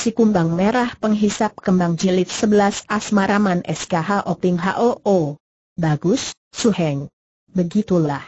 Si Kumbang Merah Penghisap Kembang Jilid 11 Asmaraman SKH Oping HOO. Bagus, Suheng. Begitulah.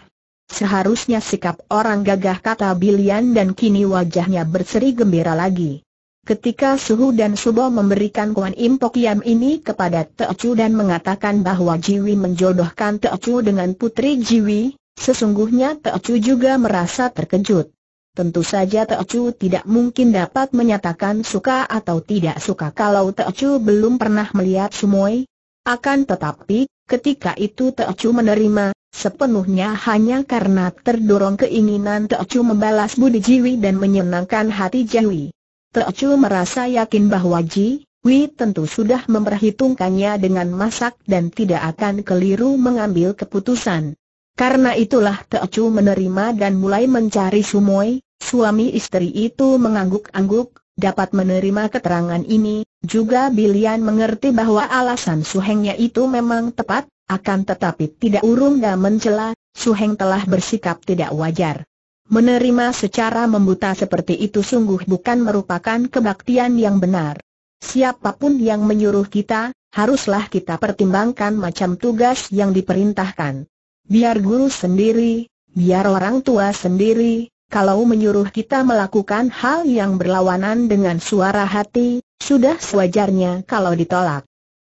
Seharusnya sikap orang gagah kata Bilian dan kini wajahnya berseri gembira lagi. Ketika Suhu dan Subo memberikan Kuan impokiam yam ini kepada Teocu dan mengatakan bahwa Jiwi menjodohkan Teocu dengan putri Jiwi, sesungguhnya Teocu juga merasa terkejut. Tentu saja Teocu tidak mungkin dapat menyatakan suka atau tidak suka kalau Teocu belum pernah melihat Sumoi. Akan tetapi, ketika itu Teocu menerima, sepenuhnya hanya karena terdorong keinginan Teocu membalas budi Jiwi dan menyenangkan hati Jiwi. Teocu merasa yakin bahwa Ji Wi tentu sudah memperhitungkannya dengan masak dan tidak akan keliru mengambil keputusan. Karena itulah Teocu menerima dan mulai mencari Sumoy. suami istri itu mengangguk-angguk, dapat menerima keterangan ini, juga Bilian mengerti bahwa alasan Suhengnya itu memang tepat, akan tetapi tidak urung dan mencela, Suheng telah bersikap tidak wajar. Menerima secara membuta seperti itu sungguh bukan merupakan kebaktian yang benar. Siapapun yang menyuruh kita, haruslah kita pertimbangkan macam tugas yang diperintahkan biar guru sendiri, biar orang tua sendiri, kalau menyuruh kita melakukan hal yang berlawanan dengan suara hati, sudah sewajarnya kalau ditolak.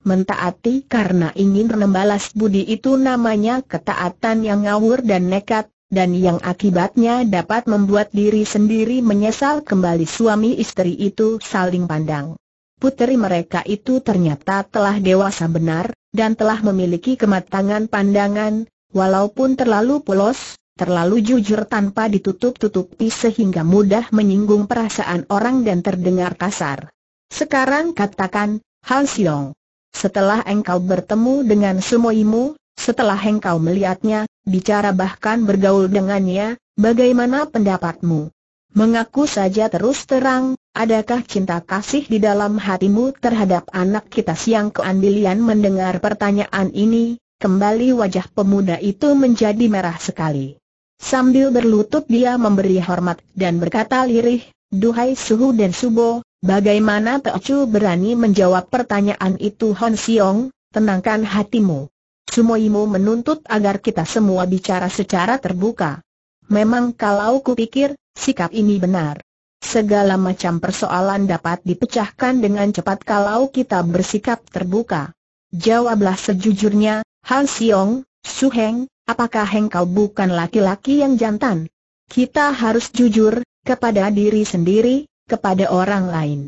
Mentaati karena ingin membalas budi itu namanya ketaatan yang ngawur dan nekat, dan yang akibatnya dapat membuat diri sendiri menyesal kembali suami istri itu saling pandang. Puteri mereka itu ternyata telah dewasa benar, dan telah memiliki kematangan pandangan, Walaupun terlalu polos, terlalu jujur tanpa ditutup-tutupi sehingga mudah menyinggung perasaan orang dan terdengar kasar. Sekarang katakan, Han Xiong. Setelah engkau bertemu dengan sumoimu, setelah engkau melihatnya, bicara bahkan bergaul dengannya, bagaimana pendapatmu? Mengaku saja terus terang, adakah cinta kasih di dalam hatimu terhadap anak kita siang keandilian mendengar pertanyaan ini, Kembali wajah pemuda itu menjadi merah sekali. Sambil berlutut dia memberi hormat dan berkata lirih, Duhai Suhu dan Subo, bagaimana chu berani menjawab pertanyaan itu Hon Siong, tenangkan hatimu. Sumoimu menuntut agar kita semua bicara secara terbuka. Memang kalau kupikir, sikap ini benar. Segala macam persoalan dapat dipecahkan dengan cepat kalau kita bersikap terbuka. Jawablah sejujurnya, Han Siong, Su Heng, apakah Heng kau bukan laki-laki yang jantan? Kita harus jujur, kepada diri sendiri, kepada orang lain.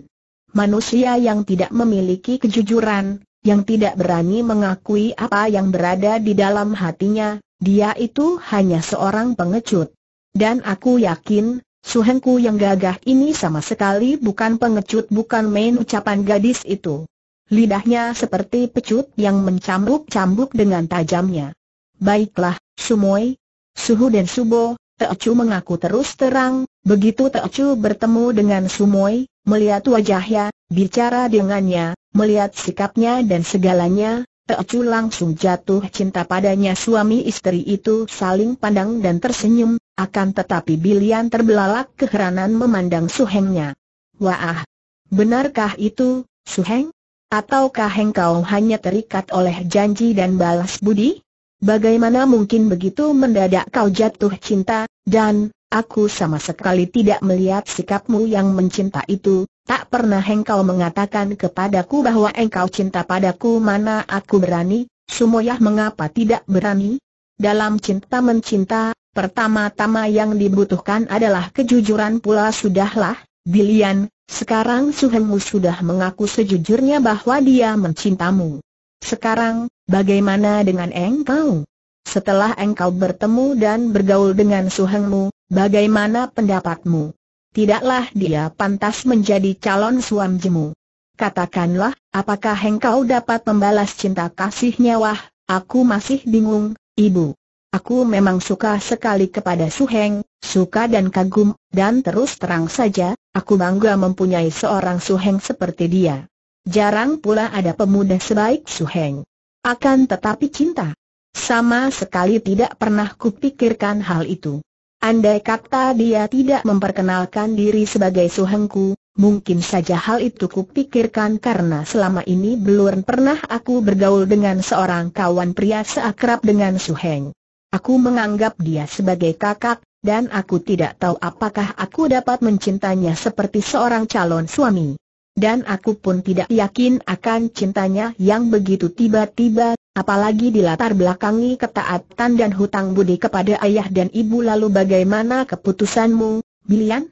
Manusia yang tidak memiliki kejujuran, yang tidak berani mengakui apa yang berada di dalam hatinya, dia itu hanya seorang pengecut. Dan aku yakin, Su suhengku yang gagah ini sama sekali bukan pengecut bukan main ucapan gadis itu. Lidahnya seperti pecut yang mencambuk-cambuk dengan tajamnya. Baiklah, Sumoy. Suhu dan Subo, Teocu mengaku terus terang, begitu Teocu bertemu dengan Sumoy, melihat wajahnya, bicara dengannya, melihat sikapnya dan segalanya, Teocu langsung jatuh cinta padanya suami istri itu saling pandang dan tersenyum, akan tetapi Bilian terbelalak keheranan memandang Suhengnya. Wah, benarkah itu, Suheng? Ataukah engkau hanya terikat oleh janji dan balas budi? Bagaimana mungkin begitu mendadak kau jatuh cinta, dan, aku sama sekali tidak melihat sikapmu yang mencinta itu, tak pernah engkau mengatakan kepadaku bahwa engkau cinta padaku mana aku berani, Sumoyah mengapa tidak berani? Dalam cinta mencinta, pertama-tama yang dibutuhkan adalah kejujuran pula sudahlah, Bilian, sekarang Suhemu sudah mengaku sejujurnya bahwa dia mencintamu. Sekarang, bagaimana dengan engkau? Setelah engkau bertemu dan bergaul dengan Suhengmu, bagaimana pendapatmu? Tidaklah dia pantas menjadi calon suamimu. Katakanlah, apakah engkau dapat membalas cinta kasihnya wah, aku masih bingung, ibu. Aku memang suka sekali kepada Su Heng, suka dan kagum, dan terus terang saja, aku bangga mempunyai seorang Su Heng seperti dia. Jarang pula ada pemuda sebaik Su Heng. Akan tetapi cinta. Sama sekali tidak pernah kupikirkan hal itu. Andai kata dia tidak memperkenalkan diri sebagai Su Hengku, mungkin saja hal itu kupikirkan karena selama ini belum pernah aku bergaul dengan seorang kawan pria seakrab dengan Su Heng. Aku menganggap dia sebagai kakak, dan aku tidak tahu apakah aku dapat mencintanya seperti seorang calon suami. Dan aku pun tidak yakin akan cintanya yang begitu tiba-tiba, apalagi di latar belakangi ketaatan dan hutang budi kepada ayah dan ibu lalu bagaimana keputusanmu, Bilian?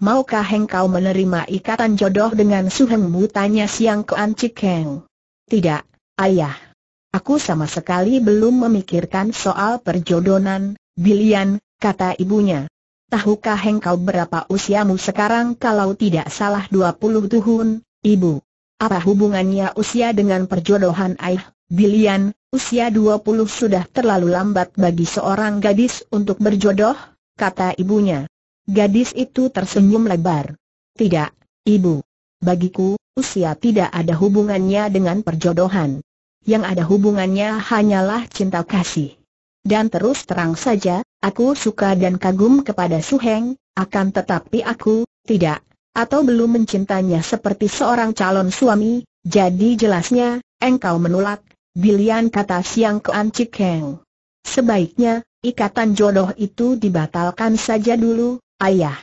Maukah engkau menerima ikatan jodoh dengan suhengmu tanya siang ke Ancik Heng? Tidak, ayah. Aku sama sekali belum memikirkan soal perjodohan, Bilian, kata ibunya. Tahukah engkau berapa usiamu sekarang kalau tidak salah 20 tahun, ibu? Apa hubungannya usia dengan perjodohan ayah, Bilian, usia 20 sudah terlalu lambat bagi seorang gadis untuk berjodoh, kata ibunya. Gadis itu tersenyum lebar. Tidak, ibu. Bagiku, usia tidak ada hubungannya dengan perjodohan yang ada hubungannya hanyalah cinta kasih. Dan terus terang saja, aku suka dan kagum kepada Su Heng, akan tetapi aku, tidak, atau belum mencintanya seperti seorang calon suami, jadi jelasnya, engkau menolak, bilian kata Siang ke Ancik Heng. Sebaiknya, ikatan jodoh itu dibatalkan saja dulu, ayah.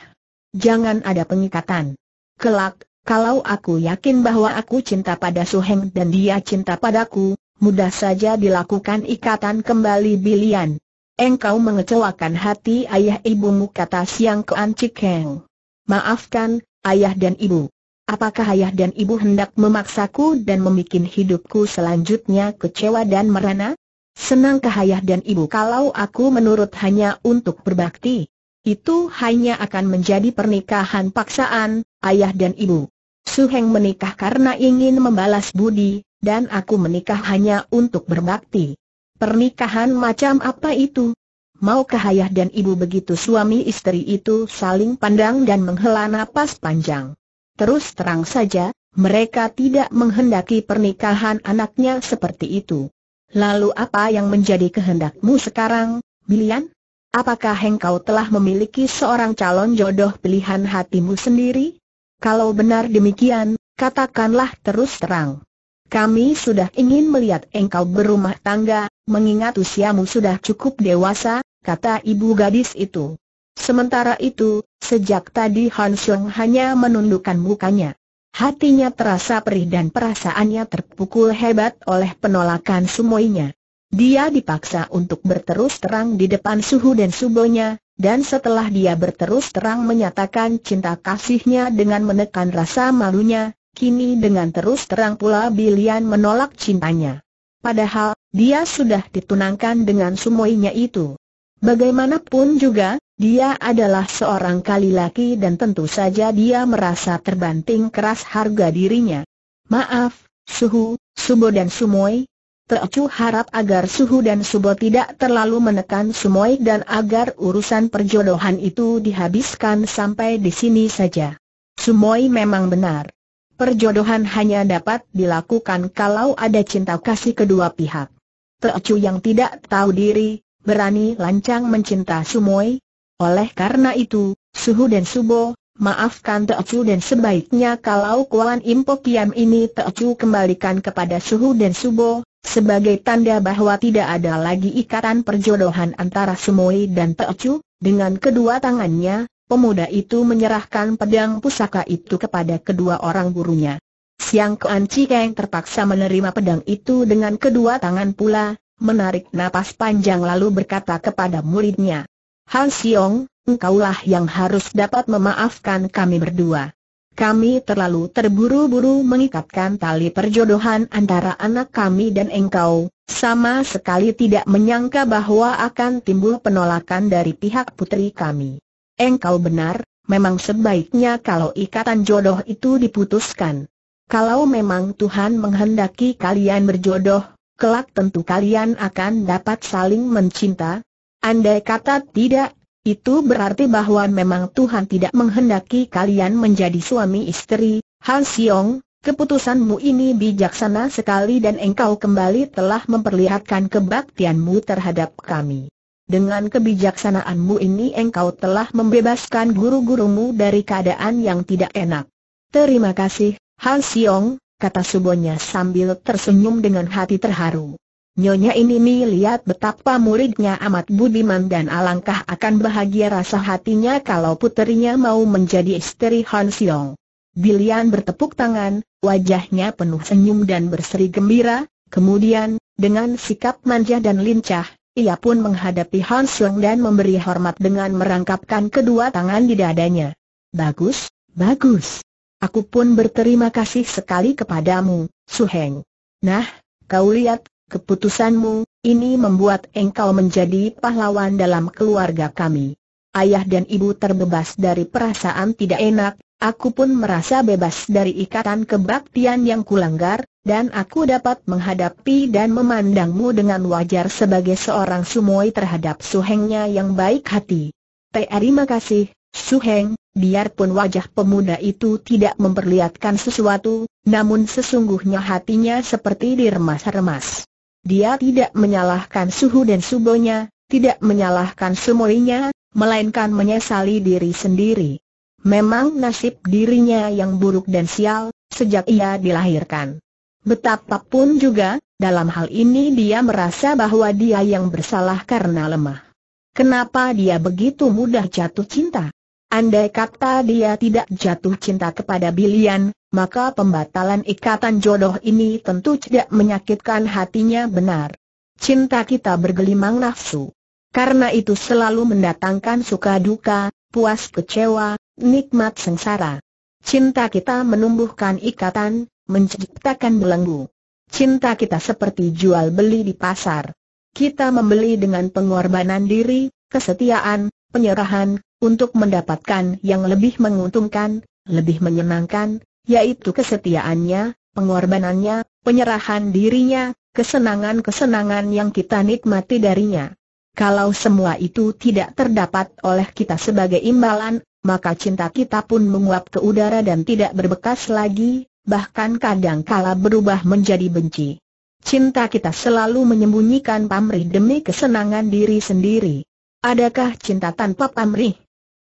Jangan ada pengikatan. Kelak, kalau aku yakin bahwa aku cinta pada Suheng dan dia cinta padaku, mudah saja dilakukan ikatan kembali bilian. Engkau mengecewakan hati ayah ibumu kata Siang Kean Cik Heng. Maafkan, ayah dan ibu. Apakah ayah dan ibu hendak memaksaku dan membuat hidupku selanjutnya kecewa dan merana? Senangkah ayah dan ibu kalau aku menurut hanya untuk berbakti? Itu hanya akan menjadi pernikahan paksaan, ayah dan ibu. Su Heng menikah karena ingin membalas budi, dan aku menikah hanya untuk berbakti. Pernikahan macam apa itu? Maukah ayah dan ibu begitu suami istri itu saling pandang dan menghela napas panjang? Terus terang saja, mereka tidak menghendaki pernikahan anaknya seperti itu. Lalu apa yang menjadi kehendakmu sekarang, Bilian? Apakah engkau telah memiliki seorang calon jodoh pilihan hatimu sendiri? Kalau benar demikian, katakanlah terus terang. Kami sudah ingin melihat engkau berumah tangga, mengingat usiamu sudah cukup dewasa, kata ibu gadis itu. Sementara itu, sejak tadi Han hanya menundukkan mukanya. Hatinya terasa perih dan perasaannya terpukul hebat oleh penolakan sumoinya. Dia dipaksa untuk berterus terang di depan suhu dan subonya, dan setelah dia berterus terang menyatakan cinta kasihnya dengan menekan rasa malunya, kini dengan terus terang pula Bilian menolak cintanya. Padahal, dia sudah ditunangkan dengan sumoinya itu. Bagaimanapun juga, dia adalah seorang kali laki dan tentu saja dia merasa terbanting keras harga dirinya. Maaf, Suhu, Subo dan Sumoy. Teocu harap agar Suhu dan Subo tidak terlalu menekan Sumoy dan agar urusan perjodohan itu dihabiskan sampai di sini saja. Sumoy memang benar. Perjodohan hanya dapat dilakukan kalau ada cinta kasih kedua pihak. Teocu yang tidak tahu diri, berani lancang mencinta Sumoy. Oleh karena itu, Suhu dan Subo, Maafkan Teocu dan sebaiknya kalau Kuan impokiam ini Teocu kembalikan kepada Suhu dan Subo, sebagai tanda bahwa tidak ada lagi ikatan perjodohan antara Sumoi dan Teocu, dengan kedua tangannya, pemuda itu menyerahkan pedang pusaka itu kepada kedua orang gurunya. Siang Kuan Cikeng terpaksa menerima pedang itu dengan kedua tangan pula, menarik napas panjang lalu berkata kepada muridnya, Han Siong, engkaulah yang harus dapat memaafkan kami berdua. Kami terlalu terburu-buru mengikatkan tali perjodohan antara anak kami dan engkau, sama sekali tidak menyangka bahwa akan timbul penolakan dari pihak putri kami. Engkau benar, memang sebaiknya kalau ikatan jodoh itu diputuskan. Kalau memang Tuhan menghendaki kalian berjodoh, kelak tentu kalian akan dapat saling mencinta. Andai kata tidak, itu berarti bahwa memang Tuhan tidak menghendaki kalian menjadi suami istri, Han Siong, keputusanmu ini bijaksana sekali dan engkau kembali telah memperlihatkan kebaktianmu terhadap kami. Dengan kebijaksanaanmu ini engkau telah membebaskan guru-gurumu dari keadaan yang tidak enak. Terima kasih, Han Siong, kata Subonya sambil tersenyum dengan hati terharu. Nyonya ini melihat betapa muridnya amat budiman dan alangkah akan bahagia rasa hatinya kalau puterinya mau menjadi istri Han Siong. Bilian bertepuk tangan, wajahnya penuh senyum dan berseri gembira, kemudian, dengan sikap manja dan lincah, ia pun menghadapi Han Siong dan memberi hormat dengan merangkapkan kedua tangan di dadanya. Bagus, bagus. Aku pun berterima kasih sekali kepadamu, Su Heng. Nah, kau lihat, Keputusanmu, ini membuat engkau menjadi pahlawan dalam keluarga kami. Ayah dan ibu terbebas dari perasaan tidak enak, aku pun merasa bebas dari ikatan kebaktian yang kulanggar, dan aku dapat menghadapi dan memandangmu dengan wajar sebagai seorang sumoi terhadap suhengnya yang baik hati. Terima kasih, suheng, biarpun wajah pemuda itu tidak memperlihatkan sesuatu, namun sesungguhnya hatinya seperti diremas-remas. Dia tidak menyalahkan suhu dan subonya, tidak menyalahkan semuanya, melainkan menyesali diri sendiri. Memang nasib dirinya yang buruk dan sial, sejak ia dilahirkan. Betapapun juga, dalam hal ini dia merasa bahwa dia yang bersalah karena lemah. Kenapa dia begitu mudah jatuh cinta? Andai kata dia tidak jatuh cinta kepada Bilian, maka pembatalan ikatan jodoh ini tentu tidak menyakitkan hatinya benar. Cinta kita bergelimang nafsu. Karena itu selalu mendatangkan suka duka, puas kecewa, nikmat sengsara. Cinta kita menumbuhkan ikatan, menciptakan belenggu. Cinta kita seperti jual beli di pasar. Kita membeli dengan pengorbanan diri, kesetiaan, penyerahan, untuk mendapatkan yang lebih menguntungkan, lebih menyenangkan, yaitu kesetiaannya, pengorbanannya, penyerahan dirinya, kesenangan-kesenangan yang kita nikmati darinya. Kalau semua itu tidak terdapat oleh kita sebagai imbalan, maka cinta kita pun menguap ke udara dan tidak berbekas lagi, bahkan kadang kala berubah menjadi benci. Cinta kita selalu menyembunyikan pamrih demi kesenangan diri sendiri. Adakah cinta tanpa pamrih?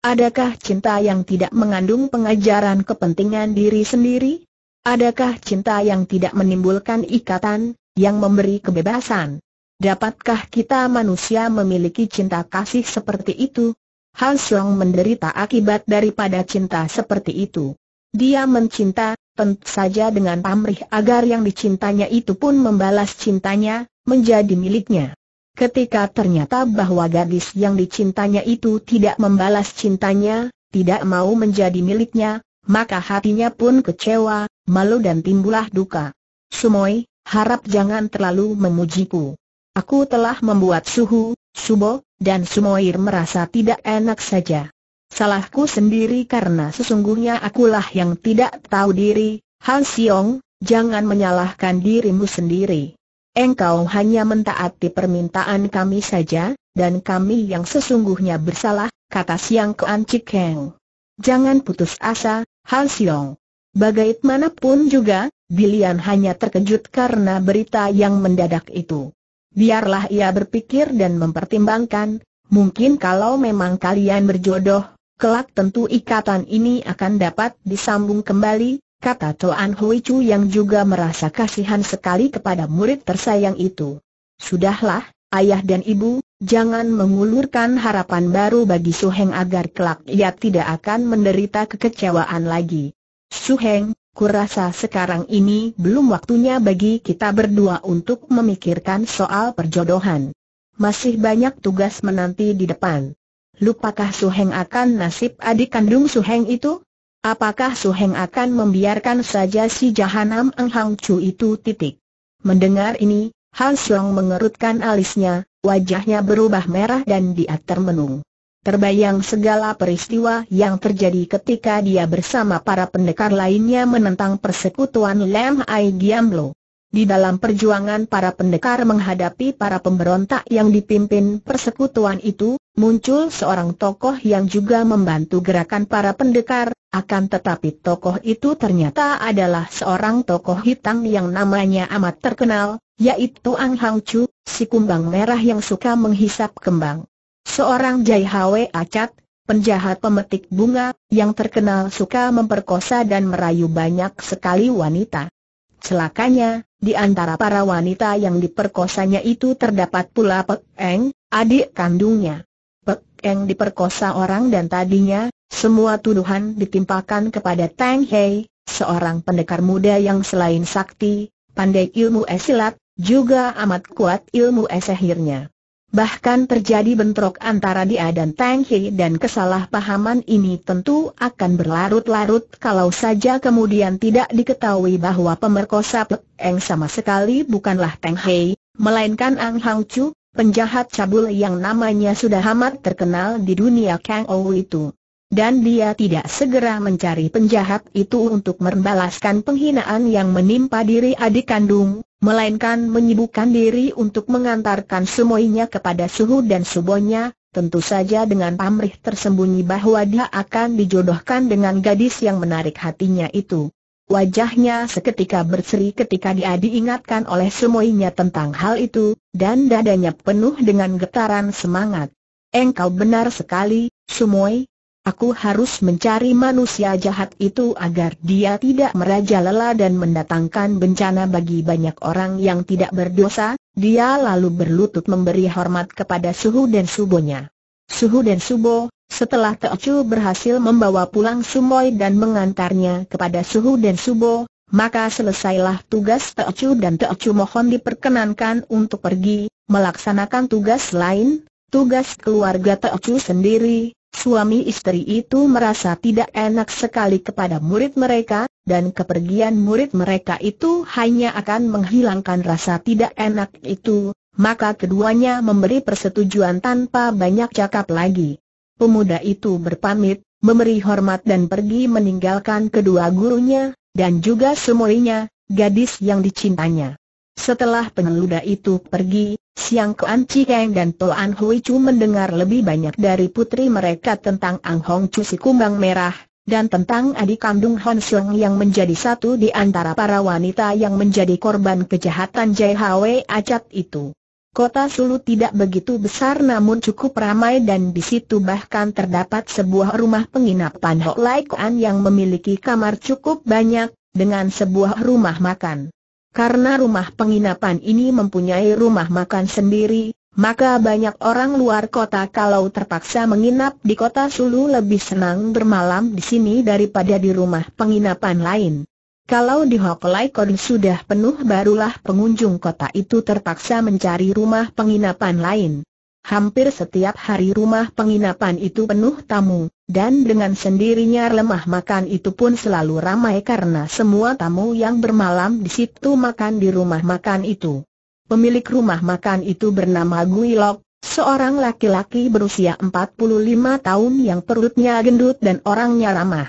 Adakah cinta yang tidak mengandung pengajaran kepentingan diri sendiri? Adakah cinta yang tidak menimbulkan ikatan, yang memberi kebebasan? Dapatkah kita manusia memiliki cinta kasih seperti itu? Han Song menderita akibat daripada cinta seperti itu. Dia mencinta, tentu saja dengan pamrih agar yang dicintanya itu pun membalas cintanya, menjadi miliknya. Ketika ternyata bahwa gadis yang dicintanya itu tidak membalas cintanya, tidak mau menjadi miliknya, maka hatinya pun kecewa, malu dan timbulah duka. Sumoy, harap jangan terlalu memujiku. Aku telah membuat Suhu, Subo, dan Sumoir merasa tidak enak saja. Salahku sendiri karena sesungguhnya akulah yang tidak tahu diri, Han Siong, jangan menyalahkan dirimu sendiri engkau hanya mentaati permintaan kami saja, dan kami yang sesungguhnya bersalah, kata Siang Kean Cikeng. Jangan putus asa, Han Siong. Bagaimanapun juga, Bilian hanya terkejut karena berita yang mendadak itu. Biarlah ia berpikir dan mempertimbangkan, mungkin kalau memang kalian berjodoh, kelak tentu ikatan ini akan dapat disambung kembali, kata Toan Hui Chu yang juga merasa kasihan sekali kepada murid tersayang itu. Sudahlah, ayah dan ibu, jangan mengulurkan harapan baru bagi Su Heng agar kelak ia tidak akan menderita kekecewaan lagi. Su Suheng, kurasa sekarang ini belum waktunya bagi kita berdua untuk memikirkan soal perjodohan. Masih banyak tugas menanti di depan. Lupakah Su Heng akan nasib adik kandung Su Heng itu? Apakah Su Heng akan membiarkan saja si jahanam Eng Hang Chu itu titik? Mendengar ini, Han Xiong mengerutkan alisnya, wajahnya berubah merah dan dia termenung. Terbayang segala peristiwa yang terjadi ketika dia bersama para pendekar lainnya menentang persekutuan Lam Ai Lo. Di dalam perjuangan para pendekar menghadapi para pemberontak yang dipimpin persekutuan itu, muncul seorang tokoh yang juga membantu gerakan para pendekar, akan tetapi tokoh itu ternyata adalah seorang tokoh hitam yang namanya amat terkenal, yaitu Ang Hang Chu, si kumbang merah yang suka menghisap kembang. Seorang Jai Hwe Acat, penjahat pemetik bunga, yang terkenal suka memperkosa dan merayu banyak sekali wanita. Celakanya, di antara para wanita yang diperkosanya itu terdapat pula Pek Eng, adik kandungnya. Pek Eng diperkosa orang dan tadinya, semua tuduhan ditimpakan kepada Tang Hei, seorang pendekar muda yang selain sakti, pandai ilmu esilat, juga amat kuat ilmu esehirnya. Bahkan terjadi bentrok antara dia dan Tang He dan kesalahpahaman ini tentu akan berlarut-larut kalau saja kemudian tidak diketahui bahwa pemerkosa Peng sama sekali bukanlah Tang He, melainkan Ang Hang Chu, penjahat cabul yang namanya sudah amat terkenal di dunia Kang Ou itu. Dan dia tidak segera mencari penjahat itu untuk membalaskan penghinaan yang menimpa diri adik kandung, melainkan menyibukkan diri untuk mengantarkan semuanya kepada suhu dan subonya, tentu saja dengan pamrih tersembunyi bahwa dia akan dijodohkan dengan gadis yang menarik hatinya itu. Wajahnya seketika berseri ketika dia diingatkan oleh semuanya tentang hal itu, dan dadanya penuh dengan getaran semangat. Engkau benar sekali, Sumoy, Aku harus mencari manusia jahat itu agar dia tidak merajalela dan mendatangkan bencana bagi banyak orang yang tidak berdosa. Dia lalu berlutut memberi hormat kepada Suhu dan Subonya. Suhu dan Subo, setelah Teochu berhasil membawa pulang Sumoy dan mengantarnya kepada Suhu dan Subo, maka selesailah tugas Teochu dan Teochu mohon diperkenankan untuk pergi, melaksanakan tugas lain, tugas keluarga Teochu sendiri, Suami istri itu merasa tidak enak sekali kepada murid mereka, dan kepergian murid mereka itu hanya akan menghilangkan rasa tidak enak itu, maka keduanya memberi persetujuan tanpa banyak cakap lagi. Pemuda itu berpamit, memberi hormat dan pergi meninggalkan kedua gurunya, dan juga semuanya, gadis yang dicintanya. Setelah pengeluda itu pergi, Siang Kuan Cikeng dan Toan Hui Chu mendengar lebih banyak dari putri mereka tentang Ang Hong Chu si kumbang merah, dan tentang adik kandung Hon yang menjadi satu di antara para wanita yang menjadi korban kejahatan Hwe Acat itu. Kota Sulu tidak begitu besar namun cukup ramai dan di situ bahkan terdapat sebuah rumah penginapan Hok Lai Kuan yang memiliki kamar cukup banyak, dengan sebuah rumah makan. Karena rumah penginapan ini mempunyai rumah makan sendiri, maka banyak orang luar kota kalau terpaksa menginap di kota Sulu lebih senang bermalam di sini daripada di rumah penginapan lain. Kalau di Hokkaido sudah penuh barulah pengunjung kota itu terpaksa mencari rumah penginapan lain. Hampir setiap hari rumah penginapan itu penuh tamu. Dan dengan sendirinya lemah makan itu pun selalu ramai karena semua tamu yang bermalam di situ makan di rumah makan itu. Pemilik rumah makan itu bernama Guilok, seorang laki-laki berusia 45 tahun yang perutnya gendut dan orangnya ramah.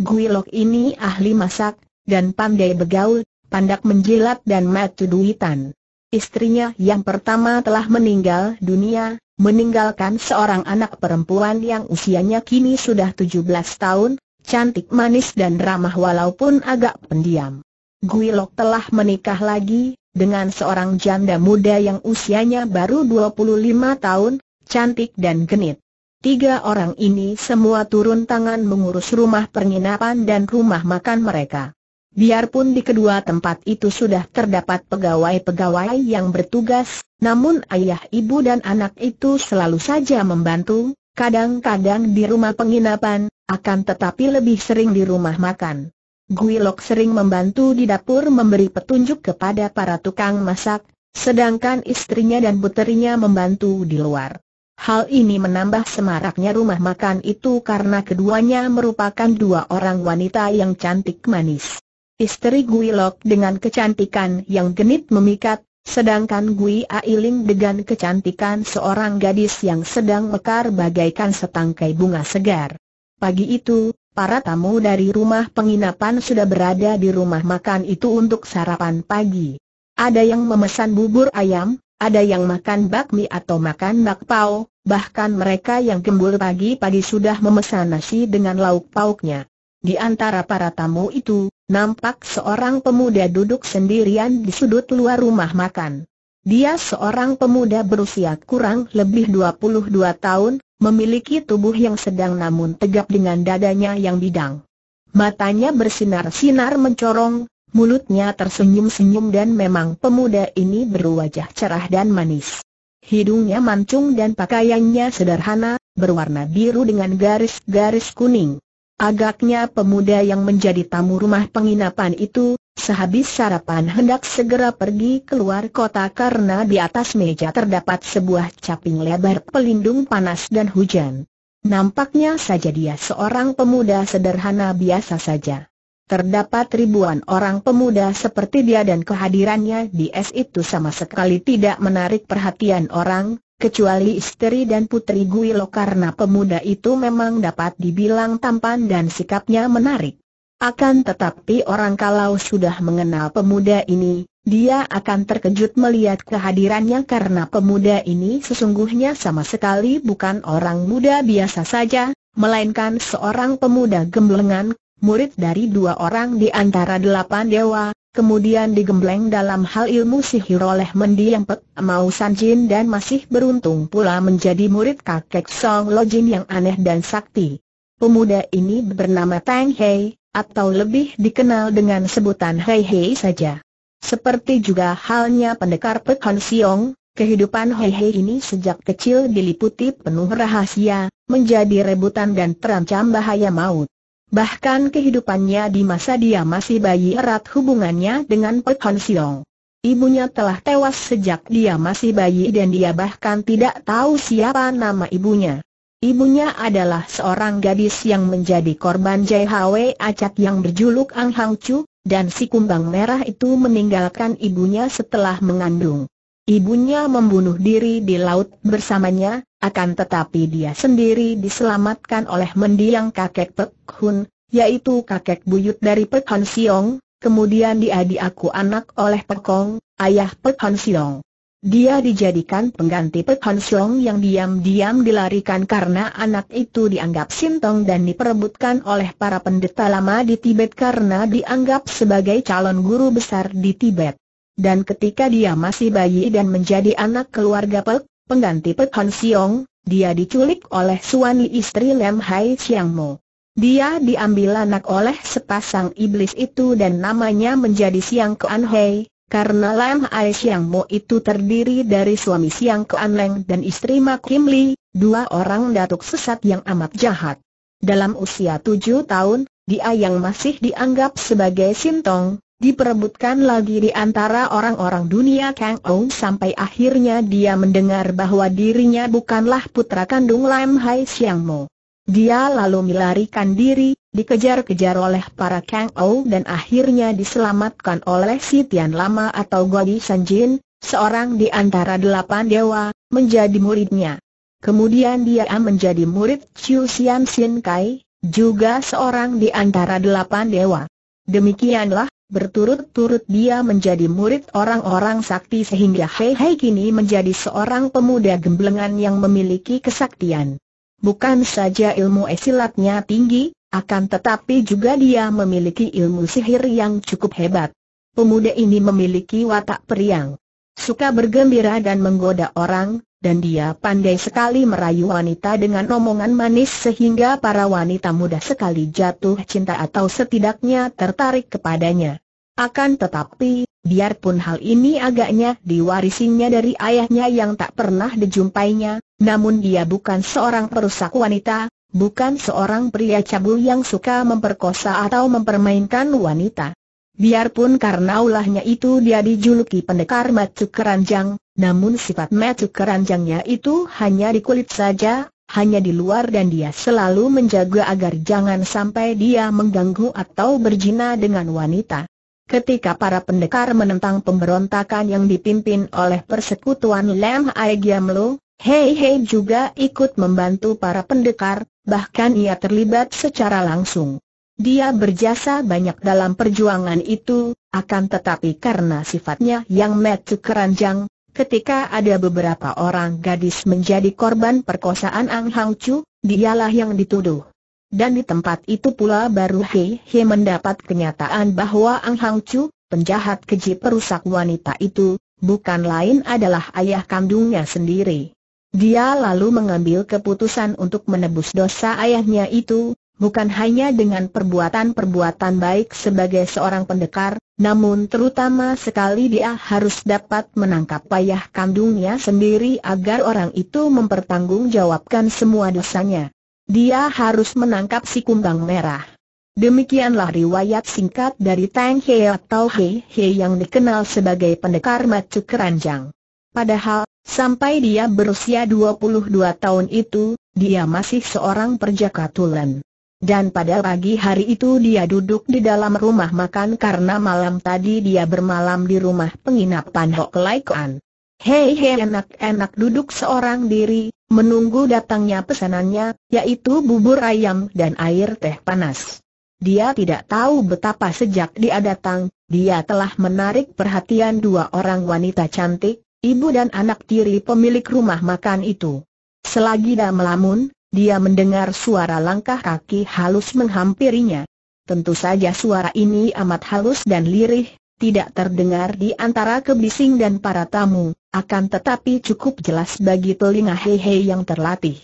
Guilok ini ahli masak, dan pandai begaul, pandak menjilat dan matu duitan. Istrinya yang pertama telah meninggal dunia, meninggalkan seorang anak perempuan yang usianya kini sudah 17 tahun, cantik manis dan ramah walaupun agak pendiam. Guilok telah menikah lagi, dengan seorang janda muda yang usianya baru 25 tahun, cantik dan genit. Tiga orang ini semua turun tangan mengurus rumah penginapan dan rumah makan mereka. Biarpun di kedua tempat itu sudah terdapat pegawai-pegawai yang bertugas, namun ayah ibu dan anak itu selalu saja membantu, kadang-kadang di rumah penginapan, akan tetapi lebih sering di rumah makan. Guilok sering membantu di dapur memberi petunjuk kepada para tukang masak, sedangkan istrinya dan puterinya membantu di luar. Hal ini menambah semaraknya rumah makan itu karena keduanya merupakan dua orang wanita yang cantik manis. Istri lok dengan kecantikan yang genit memikat, sedangkan Gui Ailing dengan kecantikan seorang gadis yang sedang mekar bagaikan setangkai bunga segar. Pagi itu, para tamu dari rumah penginapan sudah berada di rumah makan itu untuk sarapan pagi. Ada yang memesan bubur ayam, ada yang makan bakmi atau makan bakpao, bahkan mereka yang gembul pagi-pagi sudah memesan nasi dengan lauk pauknya. Di antara para tamu itu, nampak seorang pemuda duduk sendirian di sudut luar rumah makan. Dia seorang pemuda berusia kurang lebih 22 tahun, memiliki tubuh yang sedang namun tegap dengan dadanya yang bidang. Matanya bersinar-sinar mencorong, mulutnya tersenyum-senyum dan memang pemuda ini berwajah cerah dan manis. Hidungnya mancung dan pakaiannya sederhana, berwarna biru dengan garis-garis kuning. Agaknya pemuda yang menjadi tamu rumah penginapan itu, sehabis sarapan hendak segera pergi keluar kota karena di atas meja terdapat sebuah caping lebar pelindung panas dan hujan. Nampaknya saja dia seorang pemuda sederhana biasa saja. Terdapat ribuan orang pemuda seperti dia dan kehadirannya di es itu sama sekali tidak menarik perhatian orang, kecuali istri dan putri Guilo karena pemuda itu memang dapat dibilang tampan dan sikapnya menarik. Akan tetapi orang kalau sudah mengenal pemuda ini, dia akan terkejut melihat kehadirannya karena pemuda ini sesungguhnya sama sekali bukan orang muda biasa saja, melainkan seorang pemuda gemblengan, murid dari dua orang di antara delapan dewa, kemudian digembleng dalam hal ilmu sihir oleh mendiang Pek Mau San Jin dan masih beruntung pula menjadi murid kakek Song Lo Jin yang aneh dan sakti. Pemuda ini bernama Tang Hei, atau lebih dikenal dengan sebutan Hei Hei saja. Seperti juga halnya pendekar Pek Han Siong, kehidupan Hei Hei ini sejak kecil diliputi penuh rahasia, menjadi rebutan dan terancam bahaya maut. Bahkan kehidupannya di masa dia masih bayi erat hubungannya dengan Pek Hon Siong. Ibunya telah tewas sejak dia masih bayi dan dia bahkan tidak tahu siapa nama ibunya. Ibunya adalah seorang gadis yang menjadi korban JHW acak yang berjuluk Ang Hang Chu, dan si kumbang merah itu meninggalkan ibunya setelah mengandung. Ibunya membunuh diri di laut bersamanya, akan tetapi dia sendiri diselamatkan oleh mendiang kakek Pek Hun, yaitu kakek buyut dari Pek Hon Siong, kemudian dia diaku anak oleh Pek Kong, ayah Pek Hon Siong. Dia dijadikan pengganti Pek Hon Siong yang diam-diam dilarikan karena anak itu dianggap sintong dan diperebutkan oleh para pendeta lama di Tibet karena dianggap sebagai calon guru besar di Tibet. Dan ketika dia masih bayi dan menjadi anak keluarga Pek, pengganti Pek Han Siong, dia diculik oleh suami istri Lem Hai Siang Mo. Dia diambil anak oleh sepasang iblis itu dan namanya menjadi Siang Kuan Hei, karena Lem hai Siang Mo itu terdiri dari suami Siang Kuan Leng dan istri Mak Kim Li, dua orang datuk sesat yang amat jahat. Dalam usia tujuh tahun, dia yang masih dianggap sebagai Sintong, diperebutkan lagi di antara orang-orang dunia Kang Ou sampai akhirnya dia mendengar bahwa dirinya bukanlah putra kandung Lam Hai Siang Mo. Dia lalu melarikan diri, dikejar-kejar oleh para Kang Ou dan akhirnya diselamatkan oleh si Tian Lama atau Godi Sanjin, seorang di antara delapan dewa, menjadi muridnya. Kemudian dia menjadi murid Chiu Sian Sin Kai, juga seorang di antara delapan dewa. Demikianlah, Berturut-turut dia menjadi murid orang-orang sakti sehingga Hei Hei kini menjadi seorang pemuda gemblengan yang memiliki kesaktian. Bukan saja ilmu esilatnya tinggi, akan tetapi juga dia memiliki ilmu sihir yang cukup hebat. Pemuda ini memiliki watak periang. Suka bergembira dan menggoda orang, dan dia pandai sekali merayu wanita dengan omongan manis sehingga para wanita mudah sekali jatuh cinta atau setidaknya tertarik kepadanya. Akan tetapi, biarpun hal ini agaknya diwarisinya dari ayahnya yang tak pernah dijumpainya, namun dia bukan seorang perusak wanita, bukan seorang pria cabul yang suka memperkosa atau mempermainkan wanita. Biarpun karena ulahnya itu dia dijuluki pendekar macu keranjang, namun sifat macu keranjangnya itu hanya di kulit saja, hanya di luar dan dia selalu menjaga agar jangan sampai dia mengganggu atau berjina dengan wanita. Ketika para pendekar menentang pemberontakan yang dipimpin oleh persekutuan Lem Aigiamlo, Hei Hei juga ikut membantu para pendekar, bahkan ia terlibat secara langsung. Dia berjasa banyak dalam perjuangan itu, akan tetapi karena sifatnya yang metu keranjang, ketika ada beberapa orang gadis menjadi korban perkosaan Ang Hang Chu, dialah yang dituduh. Dan di tempat itu pula baru He He mendapat kenyataan bahwa Ang Hang Chu, penjahat keji perusak wanita itu, bukan lain adalah ayah kandungnya sendiri. Dia lalu mengambil keputusan untuk menebus dosa ayahnya itu, bukan hanya dengan perbuatan-perbuatan baik sebagai seorang pendekar, namun terutama sekali dia harus dapat menangkap payah kandungnya sendiri agar orang itu mempertanggungjawabkan semua dosanya. Dia harus menangkap si kumbang merah. Demikianlah riwayat singkat dari Tang He atau He He yang dikenal sebagai pendekar macu keranjang. Padahal, sampai dia berusia 22 tahun itu, dia masih seorang perjaka tulen. Dan pada pagi hari itu dia duduk di dalam rumah makan karena malam tadi dia bermalam di rumah penginapan Hok Lai Kuan. Hei hei enak-enak duduk seorang diri, menunggu datangnya pesanannya, yaitu bubur ayam dan air teh panas. Dia tidak tahu betapa sejak dia datang, dia telah menarik perhatian dua orang wanita cantik, ibu dan anak tiri pemilik rumah makan itu. Selagi dia melamun, dia mendengar suara langkah kaki halus menghampirinya. Tentu saja suara ini amat halus dan lirih, tidak terdengar di antara kebising dan para tamu, akan tetapi cukup jelas bagi telinga Hehe yang terlatih.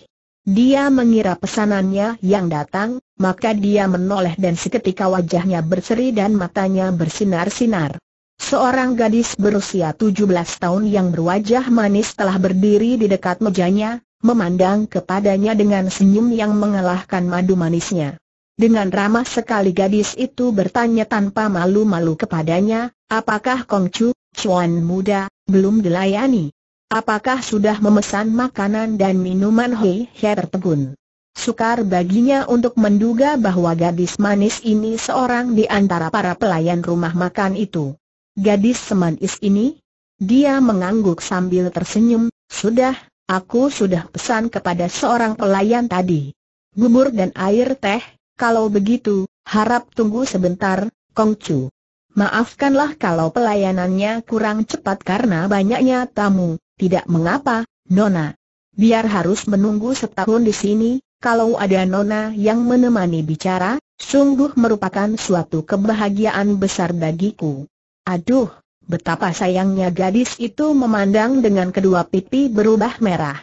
Dia mengira pesanannya yang datang, maka dia menoleh dan seketika wajahnya berseri dan matanya bersinar-sinar. Seorang gadis berusia 17 tahun yang berwajah manis telah berdiri di dekat mejanya, memandang kepadanya dengan senyum yang mengalahkan madu manisnya. Dengan ramah sekali gadis itu bertanya tanpa malu-malu kepadanya, apakah Kong Chu, Chuan muda, belum dilayani? Apakah sudah memesan makanan dan minuman Hei hei, tertegun? Sukar baginya untuk menduga bahwa gadis manis ini seorang di antara para pelayan rumah makan itu. Gadis semanis ini? Dia mengangguk sambil tersenyum, sudah, Aku sudah pesan kepada seorang pelayan tadi. Bubur dan air teh, kalau begitu, harap tunggu sebentar, Kongcu. Maafkanlah kalau pelayanannya kurang cepat karena banyaknya tamu, tidak mengapa, Nona. Biar harus menunggu setahun di sini, kalau ada Nona yang menemani bicara, sungguh merupakan suatu kebahagiaan besar bagiku. Aduh, Betapa sayangnya gadis itu memandang dengan kedua pipi berubah merah.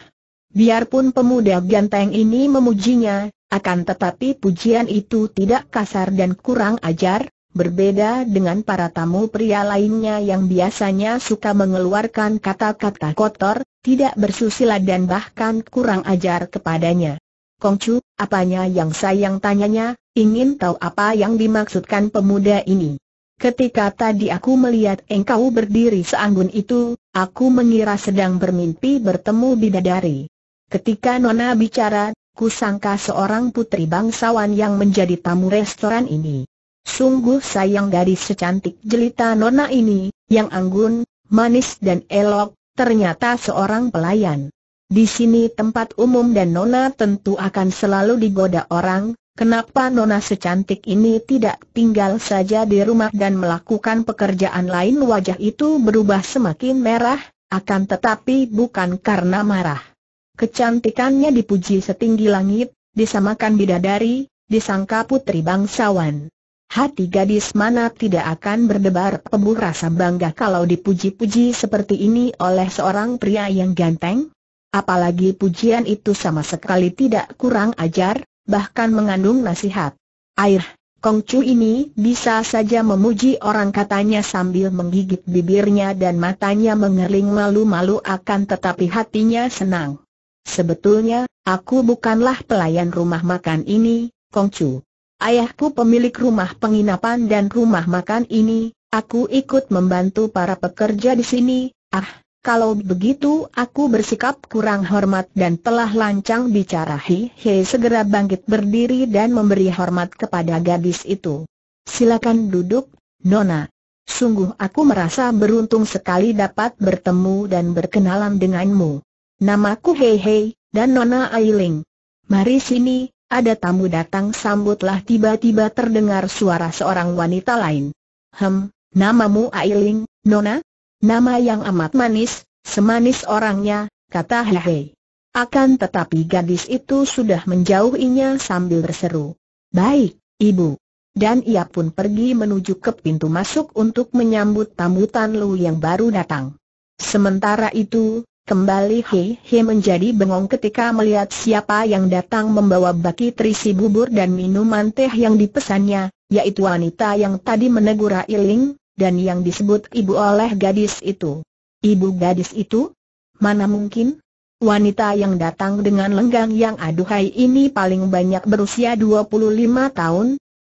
Biarpun pemuda ganteng ini memujinya, akan tetapi pujian itu tidak kasar dan kurang ajar, berbeda dengan para tamu pria lainnya yang biasanya suka mengeluarkan kata-kata kotor, tidak bersusila dan bahkan kurang ajar kepadanya. Kongcu, apanya yang sayang tanyanya, ingin tahu apa yang dimaksudkan pemuda ini. Ketika tadi aku melihat engkau berdiri seanggun itu, aku mengira sedang bermimpi bertemu bidadari. Ketika Nona bicara, ku sangka seorang putri bangsawan yang menjadi tamu restoran ini. Sungguh sayang gadis secantik jelita Nona ini, yang anggun, manis dan elok, ternyata seorang pelayan. Di sini tempat umum dan Nona tentu akan selalu digoda orang, Kenapa Nona secantik ini tidak tinggal saja di rumah dan melakukan pekerjaan lain wajah itu berubah semakin merah, akan tetapi bukan karena marah. Kecantikannya dipuji setinggi langit, disamakan bidadari, disangka putri bangsawan. Hati gadis mana tidak akan berdebar pebuh rasa bangga kalau dipuji-puji seperti ini oleh seorang pria yang ganteng? Apalagi pujian itu sama sekali tidak kurang ajar, bahkan mengandung nasihat. Air, Kongcu ini bisa saja memuji orang katanya sambil menggigit bibirnya dan matanya mengering malu-malu akan tetapi hatinya senang. Sebetulnya, aku bukanlah pelayan rumah makan ini, Kongcu. Ayahku pemilik rumah penginapan dan rumah makan ini, aku ikut membantu para pekerja di sini, ah, kalau begitu aku bersikap kurang hormat dan telah lancang bicara Hi Hei segera bangkit berdiri dan memberi hormat kepada gadis itu. Silakan duduk, Nona. Sungguh aku merasa beruntung sekali dapat bertemu dan berkenalan denganmu. Namaku Hei Hei, dan Nona Ailing. Mari sini, ada tamu datang sambutlah tiba-tiba terdengar suara seorang wanita lain. Hem, namamu Ailing, Nona? Nama yang amat manis, semanis orangnya, kata Hehe. Akan tetapi gadis itu sudah menjauhinya sambil berseru. Baik, ibu. Dan ia pun pergi menuju ke pintu masuk untuk menyambut tamu Tan Lu yang baru datang. Sementara itu, kembali He menjadi bengong ketika melihat siapa yang datang membawa baki terisi bubur dan minuman teh yang dipesannya, yaitu wanita yang tadi menegur Ailing dan yang disebut ibu oleh gadis itu. Ibu gadis itu? Mana mungkin? Wanita yang datang dengan lenggang yang aduhai ini paling banyak berusia 25 tahun.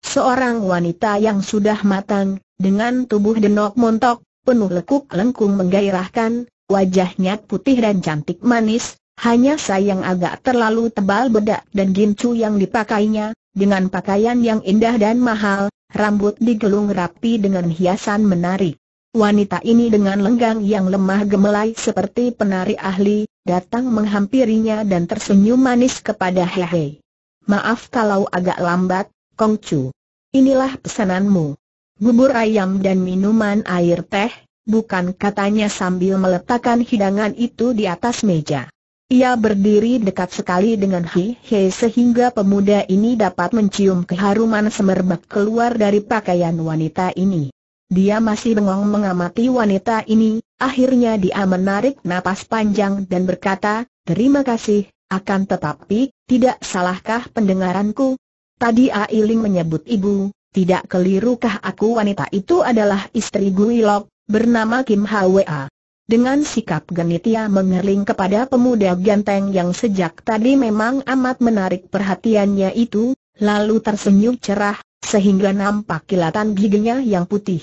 Seorang wanita yang sudah matang, dengan tubuh denok montok, penuh lekuk lengkung menggairahkan, wajahnya putih dan cantik manis, hanya sayang agak terlalu tebal bedak dan gincu yang dipakainya, dengan pakaian yang indah dan mahal, rambut digelung rapi dengan hiasan menarik. Wanita ini dengan lenggang yang lemah gemelai seperti penari ahli, datang menghampirinya dan tersenyum manis kepada Hehe. Maaf kalau agak lambat, Kongcu. Inilah pesananmu. Bubur ayam dan minuman air teh, bukan katanya sambil meletakkan hidangan itu di atas meja. Ia berdiri dekat sekali dengan Hi He sehingga pemuda ini dapat mencium keharuman semerbak keluar dari pakaian wanita ini. Dia masih bengong mengamati wanita ini, akhirnya dia menarik napas panjang dan berkata, Terima kasih, akan tetapi, tidak salahkah pendengaranku? Tadi Ailing menyebut ibu, tidak kelirukah aku wanita itu adalah istri Gui Lok, bernama Kim Hwa? Dengan sikap genit ia mengerling kepada pemuda ganteng yang sejak tadi memang amat menarik perhatiannya itu, lalu tersenyum cerah, sehingga nampak kilatan giginya yang putih.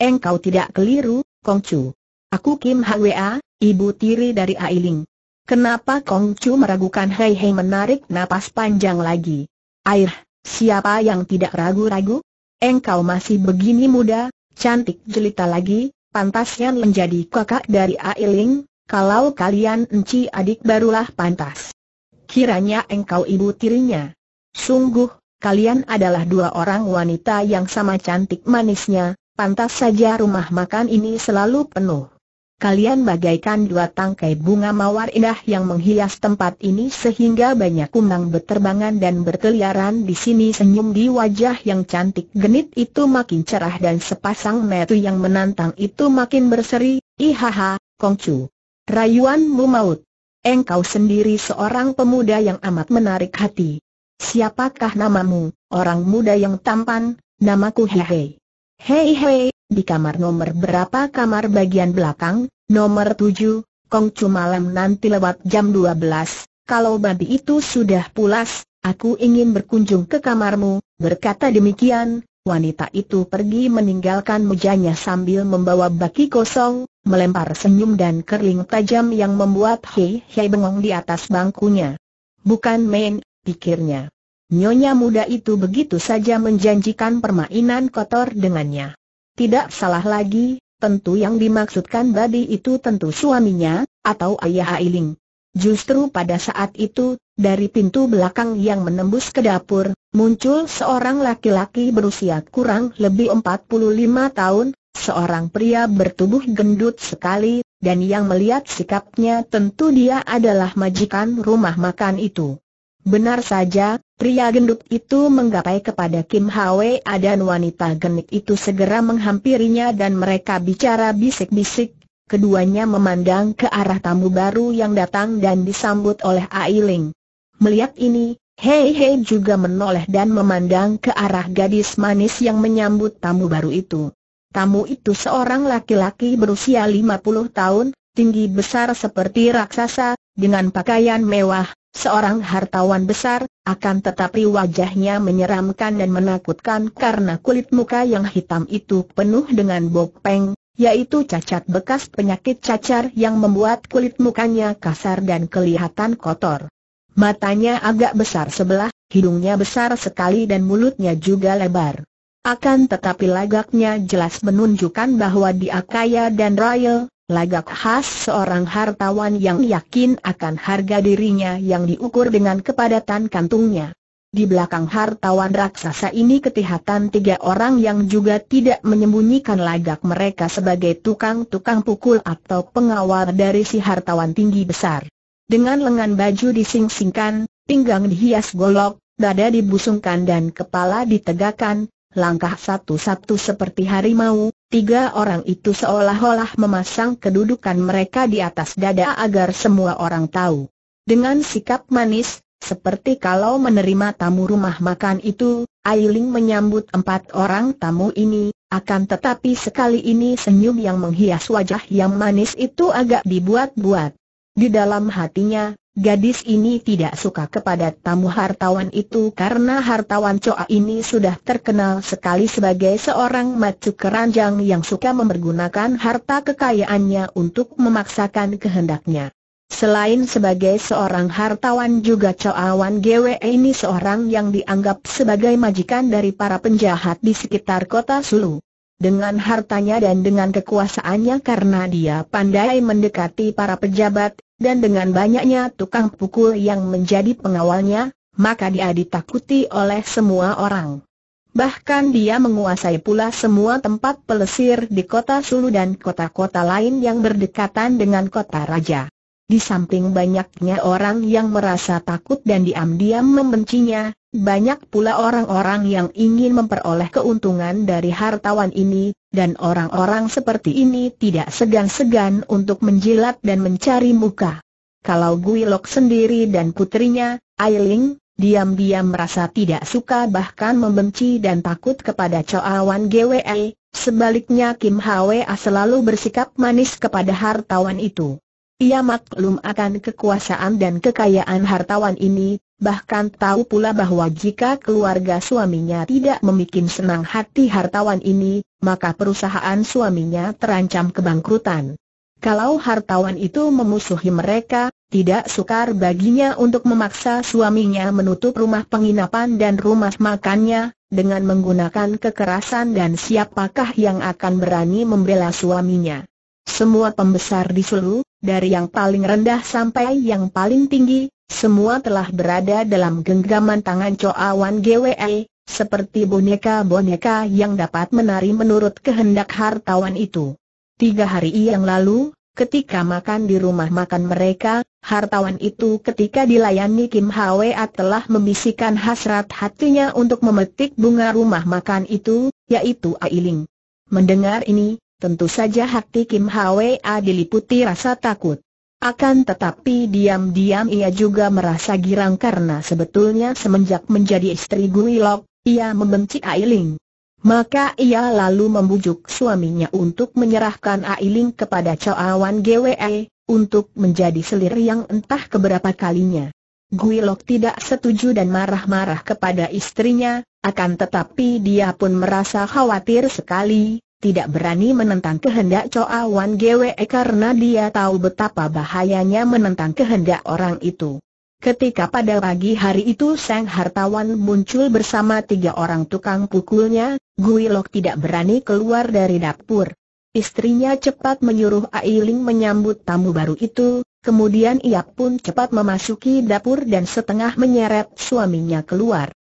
Engkau tidak keliru, Kongcu. Aku Kim Hwa, ibu tiri dari Ailing. Kenapa Kongcu meragukan Hei Hei menarik napas panjang lagi? Air, siapa yang tidak ragu-ragu? Engkau masih begini muda, cantik jelita lagi, pantasnya menjadi kakak dari Ailing, kalau kalian enci adik barulah pantas. Kiranya engkau ibu tirinya. Sungguh, kalian adalah dua orang wanita yang sama cantik manisnya, pantas saja rumah makan ini selalu penuh. Kalian bagaikan dua tangkai bunga mawar indah yang menghias tempat ini sehingga banyak kumbang berterbangan dan berkeliaran di sini senyum di wajah yang cantik genit itu makin cerah dan sepasang metu yang menantang itu makin berseri, ihaha, kongcu. Rayuanmu maut. Engkau sendiri seorang pemuda yang amat menarik hati. Siapakah namamu, orang muda yang tampan, namaku Hehe. Hei hei, di kamar nomor berapa kamar bagian belakang, nomor 7, Kongcu malam nanti lewat jam 12, kalau babi itu sudah pulas, aku ingin berkunjung ke kamarmu, berkata demikian, wanita itu pergi meninggalkan mejanya sambil membawa baki kosong, melempar senyum dan kerling tajam yang membuat Hei Hei bengong di atas bangkunya. Bukan main, pikirnya. Nyonya muda itu begitu saja menjanjikan permainan kotor dengannya. Tidak salah lagi, tentu yang dimaksudkan Badi itu tentu suaminya, atau ayah Ailing. Justru pada saat itu, dari pintu belakang yang menembus ke dapur, muncul seorang laki-laki berusia kurang lebih 45 tahun, seorang pria bertubuh gendut sekali, dan yang melihat sikapnya tentu dia adalah majikan rumah makan itu. Benar saja, pria gendut itu menggapai kepada Kim Hwe dan wanita genik itu segera menghampirinya dan mereka bicara bisik-bisik. Keduanya memandang ke arah tamu baru yang datang dan disambut oleh Ailing. Melihat ini, Hei Hei juga menoleh dan memandang ke arah gadis manis yang menyambut tamu baru itu. Tamu itu seorang laki-laki berusia 50 tahun, tinggi besar seperti raksasa, dengan pakaian mewah, seorang hartawan besar, akan tetapi wajahnya menyeramkan dan menakutkan karena kulit muka yang hitam itu penuh dengan bokpeng yaitu cacat bekas penyakit cacar yang membuat kulit mukanya kasar dan kelihatan kotor. Matanya agak besar sebelah, hidungnya besar sekali dan mulutnya juga lebar. Akan tetapi lagaknya jelas menunjukkan bahwa dia kaya dan royal, lagak khas seorang hartawan yang yakin akan harga dirinya yang diukur dengan kepadatan kantungnya. Di belakang hartawan raksasa ini ketihatan tiga orang yang juga tidak menyembunyikan lagak mereka sebagai tukang-tukang pukul atau pengawal dari si hartawan tinggi besar. Dengan lengan baju disingsingkan, pinggang dihias golok, dada dibusungkan dan kepala ditegakkan, langkah satu-satu seperti harimau, tiga orang itu seolah-olah memasang kedudukan mereka di atas dada agar semua orang tahu. Dengan sikap manis, seperti kalau menerima tamu rumah makan itu, Ailing menyambut empat orang tamu ini, akan tetapi sekali ini senyum yang menghias wajah yang manis itu agak dibuat-buat. Di dalam hatinya, gadis ini tidak suka kepada tamu hartawan itu karena hartawan Coa ini sudah terkenal sekali sebagai seorang macu keranjang yang suka mempergunakan harta kekayaannya untuk memaksakan kehendaknya. Selain sebagai seorang hartawan juga Coawan gwe ini seorang yang dianggap sebagai majikan dari para penjahat di sekitar kota Sulu dengan hartanya dan dengan kekuasaannya karena dia pandai mendekati para pejabat, dan dengan banyaknya tukang pukul yang menjadi pengawalnya, maka dia ditakuti oleh semua orang. Bahkan dia menguasai pula semua tempat pelesir di kota Sulu dan kota-kota lain yang berdekatan dengan kota raja. Di samping banyaknya orang yang merasa takut dan diam-diam membencinya, banyak pula orang-orang yang ingin memperoleh keuntungan dari hartawan ini, dan orang-orang seperti ini tidak segan-segan untuk menjilat dan mencari muka. Kalau Guilok sendiri dan putrinya, Ailing, diam-diam merasa tidak suka bahkan membenci dan takut kepada Choawan GWE, sebaliknya Kim Hwa selalu bersikap manis kepada hartawan itu. Ia maklum akan kekuasaan dan kekayaan hartawan ini, bahkan tahu pula bahwa jika keluarga suaminya tidak membuat senang hati hartawan ini, maka perusahaan suaminya terancam kebangkrutan. Kalau hartawan itu memusuhi mereka, tidak sukar baginya untuk memaksa suaminya menutup rumah penginapan dan rumah makannya, dengan menggunakan kekerasan dan siapakah yang akan berani membela suaminya. Semua pembesar di seluruh, dari yang paling rendah sampai yang paling tinggi, semua telah berada dalam genggaman tangan Coawan GWE, seperti boneka-boneka yang dapat menari menurut kehendak hartawan itu. Tiga hari yang lalu, ketika makan di rumah makan mereka, hartawan itu ketika dilayani Kim Hwa telah membisikkan hasrat hatinya untuk memetik bunga rumah makan itu, yaitu Ailing. Mendengar ini, tentu saja hati Kim Hwa diliputi rasa takut. Akan tetapi diam-diam ia juga merasa girang karena sebetulnya semenjak menjadi istri Guilok, ia membenci Ailing. Maka ia lalu membujuk suaminya untuk menyerahkan Ailing kepada cawan GWE, untuk menjadi selir yang entah keberapa kalinya. Guilok tidak setuju dan marah-marah kepada istrinya, akan tetapi dia pun merasa khawatir sekali, tidak berani menentang kehendak Choa Wan Gwe karena dia tahu betapa bahayanya menentang kehendak orang itu. Ketika pada pagi hari itu sang hartawan muncul bersama tiga orang tukang pukulnya, Gui Lok tidak berani keluar dari dapur. Istrinya cepat menyuruh Ailing menyambut tamu baru itu, kemudian ia pun cepat memasuki dapur dan setengah menyeret suaminya keluar.